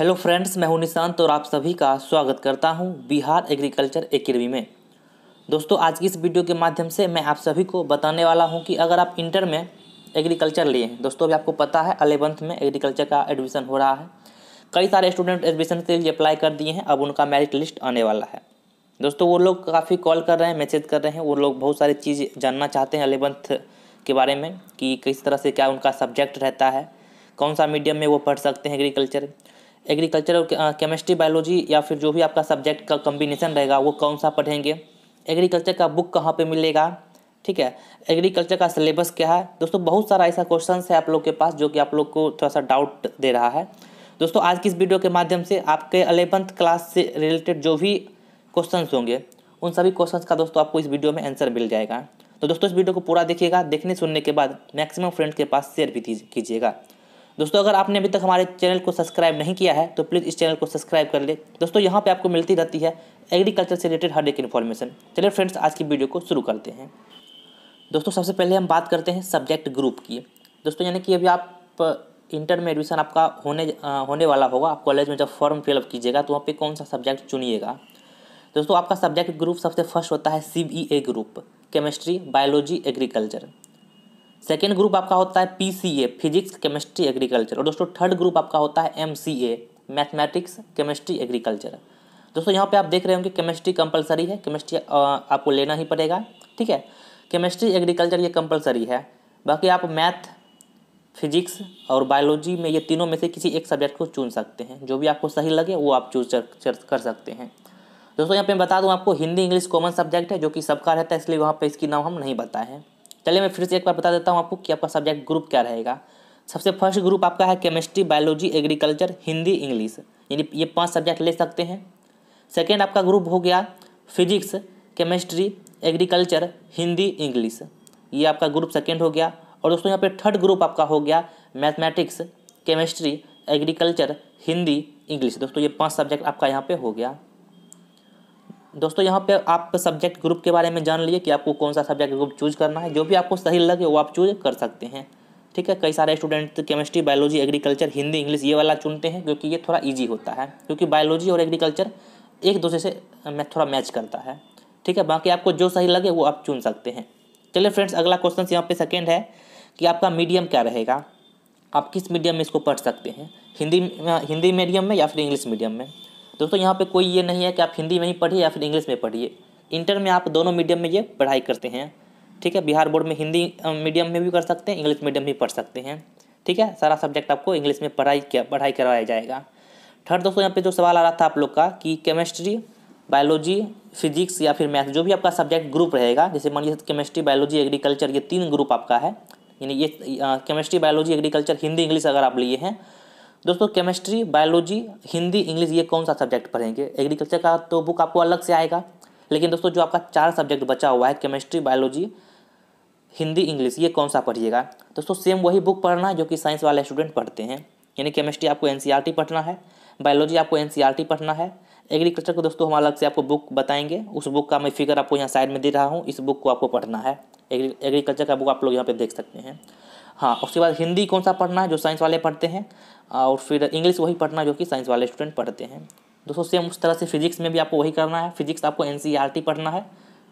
hello friends मैं हूं निशांत और आप सभी का स्वागत करता हूं बिहार एग्रीकल्चर एकेडमी में दोस्तों आज की इस वीडियो के माध्यम से मैं आप सभी को बताने वाला हूं कि अगर आप इंटर में एग्रीकल्चर लिए हैं दोस्तों अभी आपको पता है अलेवंथ में एग्रीकल्चर का एडमिशन हो रहा है कई सारे स्टूडेंट एडमिशन के लिए अप्लाई कर दिए हैं अब उनका मेरिट लिस्ट आने वाला है दोस्तों वो लोग काफ़ी कॉल कर रहे हैं मैसेज कर रहे हैं वो लोग बहुत सारी चीज़ जानना चाहते हैं अलेवंथ के बारे में कि किस तरह से क्या उनका सब्जेक्ट रहता है कौन सा मीडियम में वो पढ़ सकते हैं एग्रीकल्चर एग्रीकल्चर और केमिस्ट्री बायोलॉजी या फिर जो भी आपका सब्जेक्ट का कम्बिनेशन रहेगा वो कौन सा पढ़ेंगे एग्रीकल्चर का बुक कहाँ पे मिलेगा ठीक है एग्रीकल्चर का सिलेबस क्या है दोस्तों बहुत सारा ऐसा क्वेश्चन है आप लोग के पास जो कि आप लोग को थोड़ा सा डाउट दे रहा है दोस्तों आज की इस वीडियो के माध्यम से आपके अलेवंथ क्लास से रिलेटेड जो भी क्वेश्चन होंगे उन सभी क्वेश्चन का दोस्तों आपको इस वीडियो में आंसर मिल जाएगा तो दोस्तों इस वीडियो को पूरा देखिएगा देखने सुनने के बाद मैक्सिमम फ्रेंड्स के पास शेयर भी कीजिएगा दोस्तों अगर आपने अभी तक हमारे चैनल को सब्सक्राइब नहीं किया है तो प्लीज़ इस चैनल को सब्सक्राइब कर ले दोस्तों यहाँ पे आपको मिलती रहती है एग्रीकल्चर से रिलेटेड हर एक इन्फॉर्मेशन चलिए फ्रेंड्स आज की वीडियो को शुरू करते हैं दोस्तों सबसे पहले हम बात करते हैं सब्जेक्ट ग्रुप की दोस्तों यानी कि अभी आप इंटर में एडमिशन आपका होने आ, होने वाला होगा आप कॉलेज में जब फॉर्म फिलअप कीजिएगा तो वहाँ पर कौन सा सब्जेक्ट चुनिएगा दोस्तों आपका सब्जेक्ट ग्रुप सबसे फर्स्ट होता है C B A group chemistry biology agriculture second group आपका होता है P C A physics chemistry agriculture और दोस्तों थर्ड ग्रुप आपका होता है M C A mathematics chemistry agriculture दोस्तों यहाँ पे आप देख रहे होंगे केमिस्ट्री कंपलसरी है केमिस्ट्री आपको लेना ही पड़ेगा ठीक है केमिस्ट्री एग्रीकल्चर ये कंपलसरी है बाकी आप मैथ फिजिक्स और बायोलॉजी में ये तीनों में से किसी एक सब्जेक्ट को चुन सकते हैं जो भी आपको सही लगे वो आप चूज कर सकते हैं दोस्तों यहाँ पे बता दूँ आपको हिंदी इंग्लिश कॉमन सब्जेक्ट है जो कि सबका रहता है इसलिए वहाँ पर इसकी नाम हम नहीं बताए हैं चलिए मैं फिर से एक बार बता देता हूँ आपको कि आपका सब्जेक्ट ग्रुप क्या रहेगा सबसे फर्स्ट ग्रुप आपका है chemistry biology agriculture Hindi English यानी ये पांच सब्जेक्ट ले सकते हैं सेकेंड आपका ग्रुप हो गया physics chemistry agriculture Hindi English ये आपका ग्रुप सेकेंड हो गया और दोस्तों यहाँ पे थर्ड ग्रुप आपका हो गया mathematics chemistry agriculture Hindi English दोस्तों ये पांच सब्जेक्ट आपका यहाँ पे हो गया दोस्तों यहाँ पे आप सब्जेक्ट ग्रुप के बारे में जान लीजिए कि आपको कौन सा सब्जेक्ट ग्रुप चूज करना है जो भी आपको सही लगे वो आप चूज कर सकते हैं ठीक है कई सारे student chemistry biology agriculture Hindi English ये वाला चुनते हैं क्योंकि ये थोड़ा ईजी होता है क्योंकि बायोलॉजी और एग्रीकल्चर एक दूसरे से थोड़ा मैच करता है ठीक है बाकी आपको जो सही लगे वो आप चुन सकते हैं चलिए फ्रेंड्स अगला क्वेश्चन यहाँ पे सेकेंड है कि आपका मीडियम क्या रहेगा आप किस मीडियम में इसको पढ़ सकते हैं हिंदी हिंदी मीडियम में या फिर इंग्लिश मीडियम में तो दोस्तों यहाँ पे कोई ये नहीं है कि आप हिंदी में ही पढ़िए या फिर इंग्लिश में पढ़िए इंटर में आप दोनों मीडियम में ये पढ़ाई करते हैं ठीक है बिहार बोर्ड में हिंदी मीडियम में भी कर सकते हैं इंग्लिश मीडियम भी पढ़ सकते हैं ठीक है सारा सब्जेक्ट आपको इंग्लिश में पढ़ाई पढ़ाई करवाया जाएगा थर्ड दोस्तों यहाँ पे जो सवाल आ रहा था आप लोग का कि केमिस्ट्री बायोलॉजी फिजिक्स या फिर मैथ जो भी आपका सब्जेक्ट ग्रुप रहेगा जैसे मान लीजिए केमिस्ट्री बायोलॉजी एग्रीकल्चर ये तीन ग्रुप आपका है यानी ये chemistry biology agriculture Hindi English अगर आप लिए हैं दोस्तों केमिस्ट्री बायोलॉजी हिंदी इंग्लिश ये कौन सा सब्जेक्ट पढ़ेंगे एग्रीकल्चर का तो बुक आपको अलग से आएगा लेकिन दोस्तों जो आपका चार सब्जेक्ट बचा हुआ है केमिस्ट्री बायोलॉजी हिंदी इंग्लिश ये कौन सा पढ़िएगा दोस्तों सेम वही बुक पढ़ना है जो कि साइंस वाले स्टूडेंट पढ़ते हैं यानी केमिस्ट्री आपको एन e पढ़ना है बायोलॉजी आपको एन e पढ़ना है एग्रीकल्चर को दोस्तों हम अलग से आपको बुक बताएंगे उस बुक का मैं फिगर आपको यहाँ साइड में दे रहा हूँ इस बुक को आपको पढ़ना है एग्रीकल्चर का बुक आप लोग यहाँ पे देख सकते हैं हाँ उसके बाद हिंदी कौन सा पढ़ना है जो साइंस वाले पढ़ते हैं और फिर इंग्लिश वही पढ़ना जो कि साइंस वाले स्टूडेंट पढ़ते हैं दोस्तों सेम उस तरह से फिजिक्स में भी आपको वही करना है फिजिक्स आपको एन e पढ़ना है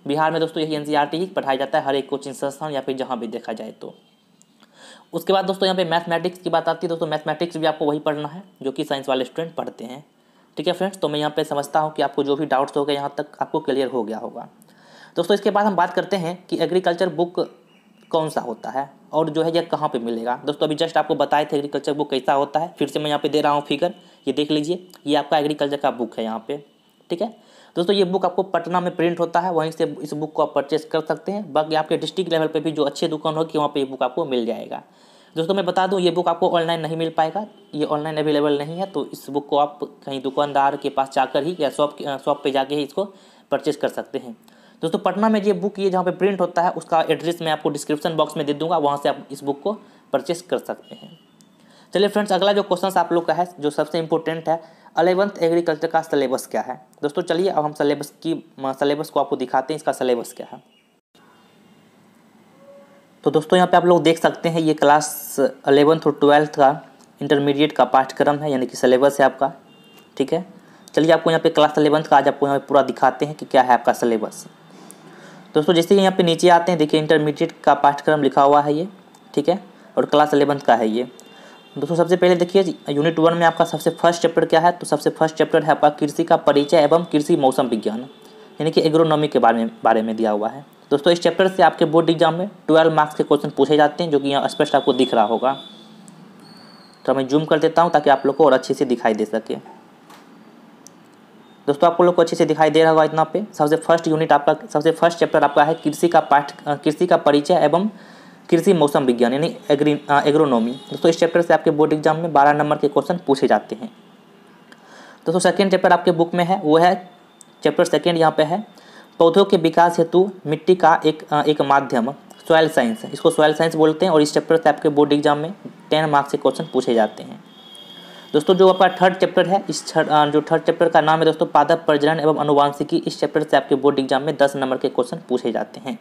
बिहार में दोस्तों यही एन e ही पढ़ाया जाता है हर एक कोचिंग संस्थान या फिर जहाँ भी देखा जाए तो उसके बाद दोस्तों यहाँ पे मैथमेटिक्स की बात आती है दोस्तों मैथमेटिक्स भी आपको वही पढ़ना है जो कि साइंस वाले स्टूडेंट पढ़ते हैं ठीक है फ्रेंड्स तो मैं यहाँ पे समझता हूँ कि आपको जो भी डाउट्स हो गए यहाँ तक आपको क्लियर हो गया होगा दोस्तों इसके बाद हम बात करते हैं कि एग्रीकल्चर बुक कौन सा होता है और जो है यह कहाँ पे मिलेगा दोस्तों अभी जस्ट आपको बताए थे एग्रीकल्चर बुक कैसा होता है फिर से मैं यहाँ पे दे रहा हूँ फिगर ये देख लीजिए ये आपका एग्रीकल्चर का बुक है यहाँ पे ठीक है दोस्तों ये बुक आपको पटना में प्रिंट होता है वहीं से इस बुक को आप परचेस कर सकते हैं बाकी आपके डिस्ट्रिक्ट लेवल पे भी जो अच्छे दुकान होगी वहाँ पे ये बुक आपको मिल जाएगा दोस्तों मैं बता दूँ ये बुक आपको ऑनलाइन नहीं मिल पाएगा ये ऑनलाइन अवेलेबल नहीं है तो इस बुक को आप कहीं दुकानदार के पास जाकर ही या शॉप शॉप पर जाके ही इसको परचेस कर सकते हैं दोस्तों पटना में ये बुक ये जहाँ पे प्रिंट होता है उसका एड्रेस मैं आपको डिस्क्रिप्शन बॉक्स में दे दूंगा वहाँ से आप इस बुक को परचेस कर सकते हैं चलिए फ्रेंड्स अगला जो क्वेश्चन आप लोग का है जो सबसे इंपॉर्टेंट है अलेवंथ एग्रीकल्चर का सलेबस क्या है दोस्तों चलिए अब हम सलेबस की सलेबस को आपको दिखाते हैं इसका सलेबस क्या है तो दोस्तों यहाँ पे आप लोग देख सकते हैं ये क्लास अलेवंथ और ट्वेल्थ का इंटरमीडिएट का पाठ्यक्रम है यानी कि सलेबस है आपका ठीक है चलिए आपको यहाँ पे क्लास अलेवंथ का आज आपको यहाँ पे पूरा दिखाते हैं कि क्या है आपका सलेबस दोस्तों जैसे कि यहाँ पे नीचे आते हैं देखिए इंटरमीडिएट का पाठ्यक्रम लिखा हुआ है ये ठीक है और क्लास अलेवंथ का है ये दोस्तों सबसे पहले देखिए यूनिट वन में आपका सबसे फर्स्ट चैप्टर क्या है तो सबसे फर्स्ट चैप्टर है आपका कृषि का परिचय एवं कृषि मौसम विज्ञान यानी कि एग्रोनॉमी के बारे में बारे में दिया हुआ है दोस्तों इस चैप्टर से आपके बोर्ड एग्जाम में ट्वेल्व मार्क्स के क्वेश्चन पूछे जाते हैं जो कि यहाँ स्पष्ट आपको दिख रहा होगा तो मैं जूम कर देता हूँ ताकि आप लोग को और अच्छे से दिखाई दे सके दोस्तों आपको लोग को अच्छे से दिखाई दे रहा होगा इतना पे सबसे फर्स्ट यूनिट आपका सबसे फर्स्ट चैप्टर आपका है कृषि का पाठ कृषि का परिचय एवं कृषि मौसम विज्ञान यानी एग्री एग्रोनॉमी दोस्तों इस चैप्टर से आपके बोर्ड एग्जाम में बारह नंबर के क्वेश्चन पूछे जाते हैं दोस्तों सेकेंड चैप्टर आपके बुक में है वो है चैप्टर सेकेंड यहाँ पे है पौधों के विकास हेतु मिट्टी का एक एक माध्यम सॉयल साइंस इसको सॉयल साइंस बोलते हैं और इस चैप्टर से आपके बोर्ड एग्जाम में टेन मार्क्स के क्वेश्चन पूछे जाते हैं दोस्तों जो आपका थर्ड चैप्टर है इस थर्ड जो थर्ड चैप्टर का नाम है दोस्तों पादप प्रजनन एवं अनुवांशिकी इस चैप्टर से आपके बोर्ड एग्जाम में दस नंबर के क्वेश्चन पूछे जाते हैं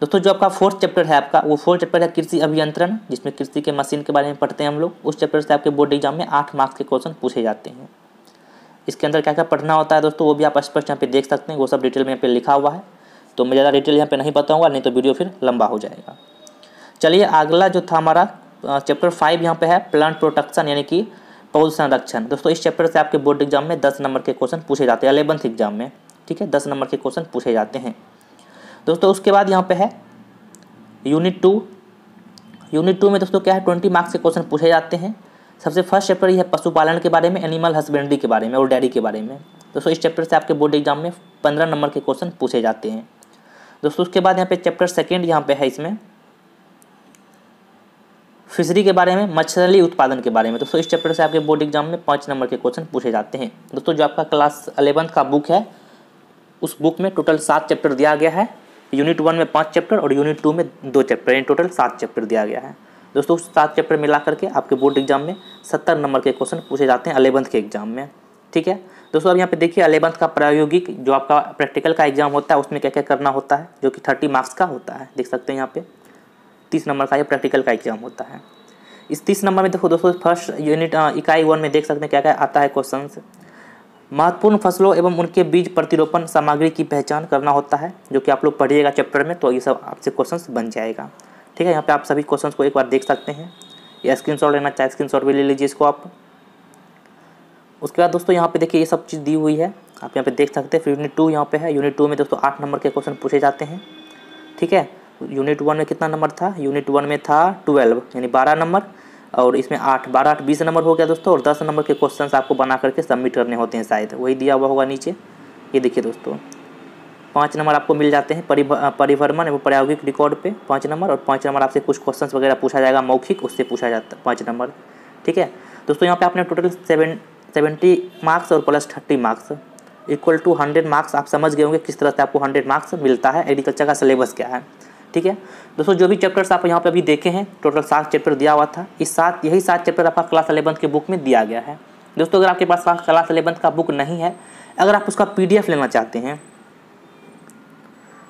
दोस्तों जो आपका फोर्थ चैप्टर है आपका वो फोर्थ चैप्टर है कृषि अभियंत्रण जिसमें कृषि के मशीन के बारे में पढ़ते हैं हम लोग उस चैप्टर से आपके बोर्ड एग्जाम में आठ मार्क्स के क्वेश्चन पूछे जाते हैं इसके अंदर क्या क्या पढ़ना होता है दोस्तों वो भी आप स्पष्ट यहाँ पे देख सकते हैं वो सब डिटेल में यहाँ पे लिखा हुआ है तो मैं ज़्यादा डिटेल यहाँ पे नहीं बताऊँगा नहीं तो वीडियो फिर लंबा हो जाएगा चलिए अगला जो था हमारा चैप्टर फाइव यहाँ पे है प्लांट प्रोटेक्शन यानी कि पौध संरक्षण दोस्तों इस चैप्टर से आपके बोर्ड एग्जाम में दस नंबर के क्वेश्चन पूछे जाते हैं अलेवंथ एग्जाम में ठीक है दस नंबर के क्वेश्चन पूछे जाते हैं दोस्तों उसके बाद यहाँ पे है यूनिट टू यूनिट टू में दोस्तों क्या है ट्वेंटी मार्क्स के क्वेश्चन पूछे जाते हैं सबसे फर्स्ट चैप्टर यह है पशुपालन के बारे में एनिमल हस्बेंड्री के बारे में और डेयरी के बारे में दोस्तों इस चैप्टर से आपके बोर्ड एग्जाम में पंद्रह नंबर के क्वेश्चन पूछे जाते हैं दोस्तों उसके बाद यहाँ पे चैप्टर सेकेंड यहाँ पे है इसमें फिशरी के बारे में मछली उत्पादन के बारे में दोस्तों इस चैप्टर से आपके बोर्ड एग्जाम में पाँच नंबर के क्वेश्चन पूछे जाते हैं दोस्तों जो आपका क्लास अलेवंथ का बुक है उस बुक में टोटल सात चैप्टर दिया गया है यूनिट वन में पाँच चैप्टर और यूनिट टू में दो चैप्टर यानी टोटल सात चैप्टर दिया गया है दोस्तों उस सात चैप्टर मिला करके आपके बोर्ड एग्जाम में सत्तर नंबर के क्वेश्चन पूछे जाते हैं अलेवंथ के एग्जाम में ठीक है दोस्तों अब यहाँ पे देखिए अलेवंथ का प्रायोगिक जो आपका प्रैक्टिकल का एग्जाम होता है उसमें क्या क्या करना होता है जो कि थर्टी मार्क्स का होता है देख सकते हैं यहाँ पे तीस नंबर का ये प्रैक्टिकल का एग्जाम होता है इस तीस नंबर में देखो दोस्तों फर्स्ट यूनिट इकाई वन में देख सकते हैं क्या क्या आता है क्वेश्चन महत्वपूर्ण फसलों एवं उनके बीज प्रतिरोपण सामग्री की पहचान करना होता है जो कि आप लोग पढ़िएगा चैप्टर में तो ये सब आपसे क्वेश्चन बन जाएगा ठीक है यहाँ पे आप सभी क्वेश्चन को एक बार देख सकते हैं या स्क्रीन शॉट लेना चाहे स्क्रीन शॉट भी ले लीजिए इसको आप उसके बाद दोस्तों यहाँ पे देखिए ये सब चीज़ दी हुई है आप यहाँ पे देख सकते हैं फिर यूनिट टू यहाँ पे है यूनिट टू में दोस्तों आठ नंबर के क्वेश्चन पूछे जाते हैं ठीक है यूनिट वन में कितना नंबर था यूनिट वन में था ट्वेल्व यानी बारह नंबर और इसमें आठ बारह आठ बीस नंबर हो गया दोस्तों और दस नंबर के क्वेश्चन आपको बना करके सबमिट करने होते हैं शायद वही दिया हुआ होगा नीचे ये देखिए दोस्तों पाँच नंबर आपको मिल जाते हैं परिभ्रमण एवं प्रायोगिक रिकॉर्ड पे पाँच नंबर और पाँच नंबर आपसे कुछ क्वेश्चंस वगैरह पूछा जाएगा मौखिक उससे पूछा जाता है पाँच नंबर ठीक है दोस्तों यहाँ पे आपने टोटल सेवन सेवेंटी मार्क्स और plus thirty marks equal to hundred marks आप समझ गए होंगे किस तरह से आपको हंड्रेड मार्क्स मिलता है एग्रीकल्चर का सिलेबस क्या है ठीक है दोस्तों जो भी चैप्टर्स आप यहाँ पे अभी देखे हैं टोटल सात चैप्टर दिया हुआ था इस सात यही सात चैप्टर आपका क्लास अलेवंथ के बुक में दिया गया है दोस्तों अगर आपके पास क्लास अलेवंथ का बुक नहीं है अगर आप उसका पी लेना चाहते हैं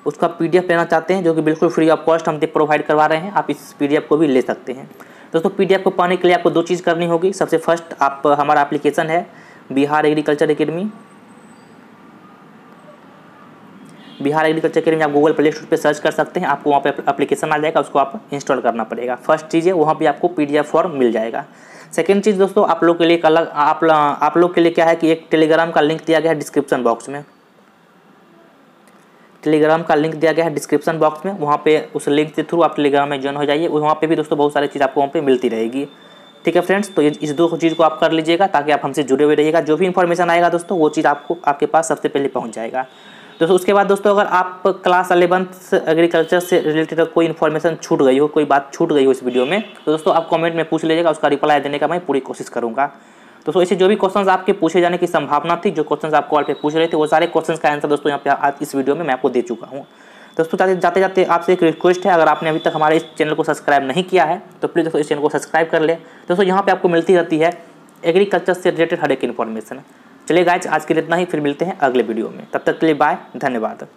उसका पी लेना चाहते हैं जो कि बिल्कुल फ्री ऑफ कॉस्ट हम प्रोवाइड करवा रहे हैं आप इस पी को भी ले सकते हैं दोस्तों पी को पाने के लिए आपको दो चीज़ करनी होगी सबसे फर्स्ट आप हमारा एप्लीकेशन है Bihar agriculture academy Bihar agriculture के लिए आप गूगल प्ले स्टोर पर सर्च कर सकते हैं आपको वहाँ पर अपलीकेशन आ जाएगा उसको आप इंस्टॉल करना पड़ेगा फर्स्ट चीज़ है वहाँ पर आपको पी फॉर्म मिल जाएगा सेकेंड चीज़ दोस्तों आप लोग के लिए एक अलग आप आप लोग के लिए क्या है कि एक टेलीग्राम का लिंक दिया गया है डिस्क्रिप्शन बॉक्स में टेलीग्राम का लिंक दिया गया है डिस्क्रिप्शन बॉक्स में वहाँ पे उस लिंक के थ्रू आप टेलीग्राम में ज्वाइन हो जाइए वहाँ पे भी दोस्तों बहुत सारी चीज़ आपको वहाँ पे मिलती रहेगी ठीक है फ्रेंड्स तो इस दो चीज़ को आप कर लीजिएगा ताकि आप हमसे जुड़े हुए रहिएगा जो भी इन्फॉर्मेशन आएगा दोस्तों वो चीज़ आपको आपके पास सबसे पहले पहुँच जाएगा तो उसके बाद दोस्तों अगर आप क्लास अलेवंथ एग्रीकल्चर से रिलेटेड कोई इन्फॉर्मेशन छूट गई हो कोई बात छूट गई हो इस वीडियो में तो दोस्तों आप कमेंट में पूछ लीजिएगा उसका रिप्लाई देने का मैं पूरी कोशिश करूँगा दोस्तों ऐसे जो भी क्वेश्चंस आपके पूछे जाने की संभावना थी जो क्वेश्चन आप कॉल पे पूछ रहे थे वो सारे क्वेश्चन का आंसर दोस्तों यहाँ पे आज इस वीडियो में मैं आपको दे चुका हूँ दोस्तों जाते जाते जाते आपसे एक रिक्वेस्ट है अगर आपने अभी तक हमारे इस चैनल को सब्सक्राइब नहीं किया है तो प्लीज़ दोस्तों इस चैनल को सब्सक्राइब कर ले दोस्तों यहाँ पर आपको मिलती रहती है एग्रीकल्चर से रिलेटेड हर एक इन्फॉर्मेशन चलिए गाइज आज के लिए इतना ही फिर मिलते हैं अगले वीडियो में तब तक के लिए बाय धन्यवाद